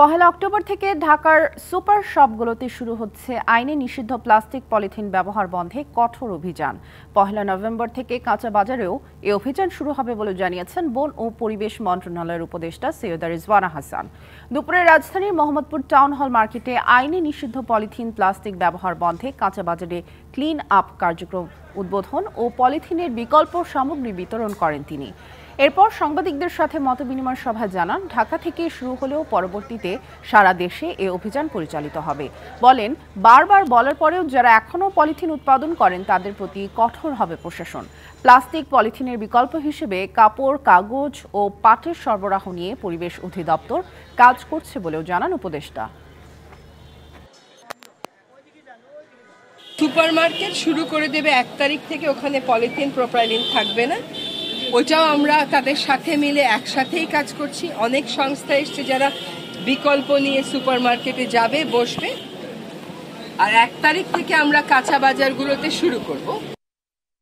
পহেলা October থেকে ঢাকার super শপগুলোতে শুরু হচ্ছে আইনে নিষিদ্ধ প্লাস্টিক পলিথিন ব্যবহার বন্ধে কঠোর অভিযান পহেলা নভেম্বর থেকে কাঁচা বাজারেও এ অভিযান শুরু হবে বলে জানিয়েছেন বন ও পরিবেশ মন্ত্রণালয়ের উপদেষ্টা সৈয়দা রিজওয়ানা হাসান দুপুরে রাজধানীর মোহাম্মদপুর টাউন হল মার্কেটে আইনে নিষিদ্ধ পলিথিন প্লাস্টিক ব্যবহার বন্ধে কাঁচা বাজারে ক্লিন আপ কার্যক্রম উদ্বোধন ও পলিথিনের বিকল্প সামগ্রী বিতরণ করেন তিনি এরপর সাংবাদিকদের সাথে মতবিনিময় সভা জানান ঢাকা থেকে শুরু হলেও পরবর্তীতে সারা দেশে এ অভিযান পরিচালিত হবে বলেন বারবার বলার পরেও যারা এখনও পলিথিন উৎপাদন করেন তাদের প্রতি কঠোর হবে প্রশাসন প্লাস্টিক পলিথিনের বিকল্প হিসেবে কাপড় কাগজ ও পাটের সরবরাহ নিয়ে পরিবেশ অধিদপ্তর কাজ করছে বলেও জানান উপদেষ্টা সুপার মার্কেট শুরু করে দেবে এক তারিখ থেকে ওখানে পলিথিন প্রোপাইলিন থাকবে না ওটাও আমরা তাদের সাথে মিলে একসাথেই কাজ করছি অনেক সংস্থা এসছে যারা বিকল্প নিয়ে সুপার মার্কেটে যাবে বসবে আর এক তারিখ থেকে আমরা কাঁচা বাজারগুলোতে শুরু করব